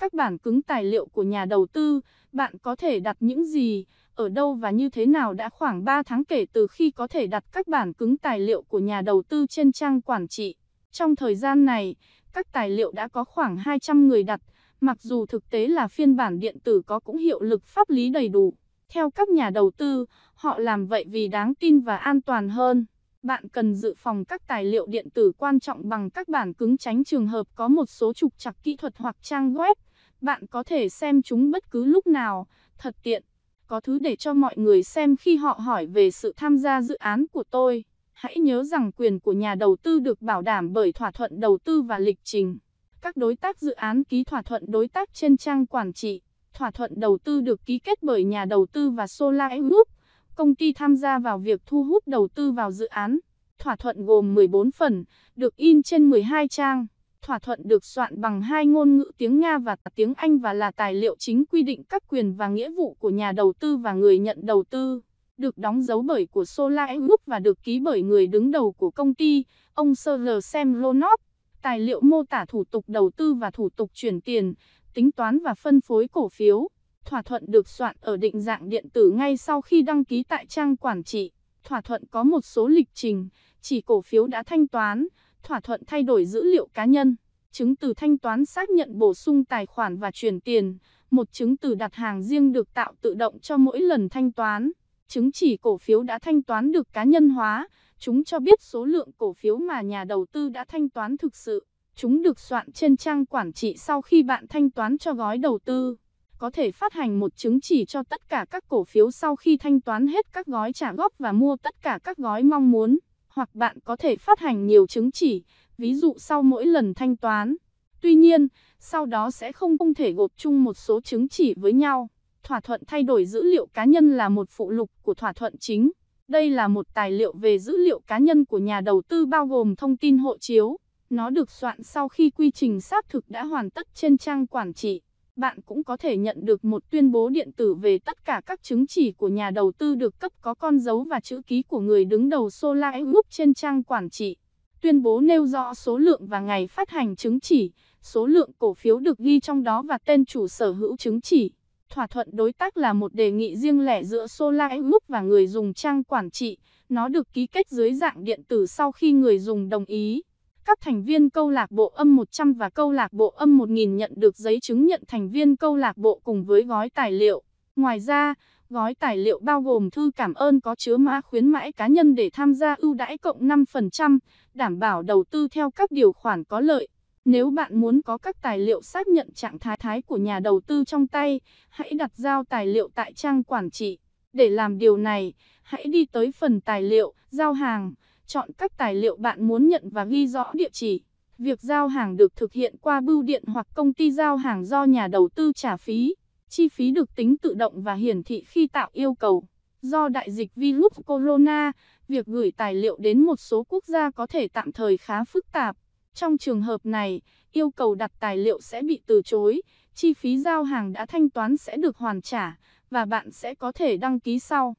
các bản cứng tài liệu của nhà đầu tư, bạn có thể đặt những gì, ở đâu và như thế nào đã khoảng 3 tháng kể từ khi có thể đặt các bản cứng tài liệu của nhà đầu tư trên trang quản trị. Trong thời gian này, các tài liệu đã có khoảng 200 người đặt, mặc dù thực tế là phiên bản điện tử có cũng hiệu lực pháp lý đầy đủ. Theo các nhà đầu tư, họ làm vậy vì đáng tin và an toàn hơn. Bạn cần dự phòng các tài liệu điện tử quan trọng bằng các bản cứng tránh trường hợp có một số trục trặc kỹ thuật hoặc trang web bạn có thể xem chúng bất cứ lúc nào, thật tiện. Có thứ để cho mọi người xem khi họ hỏi về sự tham gia dự án của tôi. Hãy nhớ rằng quyền của nhà đầu tư được bảo đảm bởi thỏa thuận đầu tư và lịch trình. Các đối tác dự án ký thỏa thuận đối tác trên trang quản trị. Thỏa thuận đầu tư được ký kết bởi nhà đầu tư và Solar Group, công ty tham gia vào việc thu hút đầu tư vào dự án. Thỏa thuận gồm 14 phần, được in trên 12 trang thỏa thuận được soạn bằng hai ngôn ngữ tiếng Nga và tiếng Anh và là tài liệu chính quy định các quyền và nghĩa vụ của nhà đầu tư và người nhận đầu tư, được đóng dấu bởi của Solar Group và được ký bởi người đứng đầu của công ty, ông Sir Semlonov. Tài liệu mô tả thủ tục đầu tư và thủ tục chuyển tiền, tính toán và phân phối cổ phiếu. Thỏa thuận được soạn ở định dạng điện tử ngay sau khi đăng ký tại trang quản trị. Thỏa thuận có một số lịch trình, chỉ cổ phiếu đã thanh toán, thỏa thuận thay đổi dữ liệu cá nhân, chứng từ thanh toán xác nhận bổ sung tài khoản và chuyển tiền, một chứng từ đặt hàng riêng được tạo tự động cho mỗi lần thanh toán. Chứng chỉ cổ phiếu đã thanh toán được cá nhân hóa, chúng cho biết số lượng cổ phiếu mà nhà đầu tư đã thanh toán thực sự. Chúng được soạn trên trang quản trị sau khi bạn thanh toán cho gói đầu tư. Có thể phát hành một chứng chỉ cho tất cả các cổ phiếu sau khi thanh toán hết các gói trả góp và mua tất cả các gói mong muốn hoặc bạn có thể phát hành nhiều chứng chỉ, ví dụ sau mỗi lần thanh toán. Tuy nhiên, sau đó sẽ không không thể gộp chung một số chứng chỉ với nhau. Thỏa thuận thay đổi dữ liệu cá nhân là một phụ lục của thỏa thuận chính. Đây là một tài liệu về dữ liệu cá nhân của nhà đầu tư bao gồm thông tin hộ chiếu. Nó được soạn sau khi quy trình xác thực đã hoàn tất trên trang quản trị bạn cũng có thể nhận được một tuyên bố điện tử về tất cả các chứng chỉ của nhà đầu tư được cấp có con dấu và chữ ký của người đứng đầu Solar Group trên trang quản trị. Tuyên bố nêu rõ số lượng và ngày phát hành chứng chỉ, số lượng cổ phiếu được ghi trong đó và tên chủ sở hữu chứng chỉ. Thỏa thuận đối tác là một đề nghị riêng lẻ giữa Solar Group và người dùng trang quản trị. Nó được ký kết dưới dạng điện tử sau khi người dùng đồng ý. Các thành viên câu lạc bộ âm 100 và câu lạc bộ âm 1000 nhận được giấy chứng nhận thành viên câu lạc bộ cùng với gói tài liệu. Ngoài ra, gói tài liệu bao gồm thư cảm ơn có chứa mã khuyến mãi cá nhân để tham gia ưu đãi cộng 5%, đảm bảo đầu tư theo các điều khoản có lợi. Nếu bạn muốn có các tài liệu xác nhận trạng thái thái của nhà đầu tư trong tay, hãy đặt giao tài liệu tại trang quản trị. Để làm điều này, hãy đi tới phần tài liệu, giao hàng chọn các tài liệu bạn muốn nhận và ghi rõ địa chỉ. Việc giao hàng được thực hiện qua bưu điện hoặc công ty giao hàng do nhà đầu tư trả phí. Chi phí được tính tự động và hiển thị khi tạo yêu cầu. Do đại dịch virus corona, việc gửi tài liệu đến một số quốc gia có thể tạm thời khá phức tạp. Trong trường hợp này, yêu cầu đặt tài liệu sẽ bị từ chối, chi phí giao hàng đã thanh toán sẽ được hoàn trả, và bạn sẽ có thể đăng ký sau.